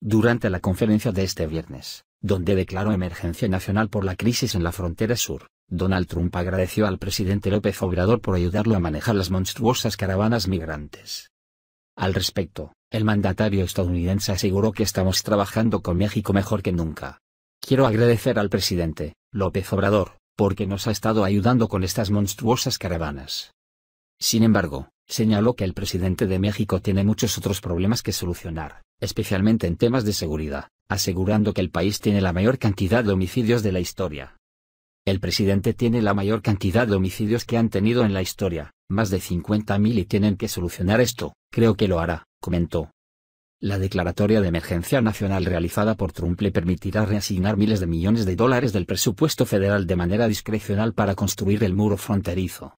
durante la conferencia de este viernes, donde declaró emergencia nacional por la crisis en la frontera sur, Donald Trump agradeció al presidente López Obrador por ayudarlo a manejar las monstruosas caravanas migrantes. Al respecto, el mandatario estadounidense aseguró que estamos trabajando con México mejor que nunca. Quiero agradecer al presidente, López Obrador, porque nos ha estado ayudando con estas monstruosas caravanas. Sin embargo, señaló que el presidente de México tiene muchos otros problemas que solucionar, especialmente en temas de seguridad, asegurando que el país tiene la mayor cantidad de homicidios de la historia. El presidente tiene la mayor cantidad de homicidios que han tenido en la historia, más de 50.000 y tienen que solucionar esto, creo que lo hará, comentó. La declaratoria de emergencia nacional realizada por Trump le permitirá reasignar miles de millones de dólares del presupuesto federal de manera discrecional para construir el muro fronterizo.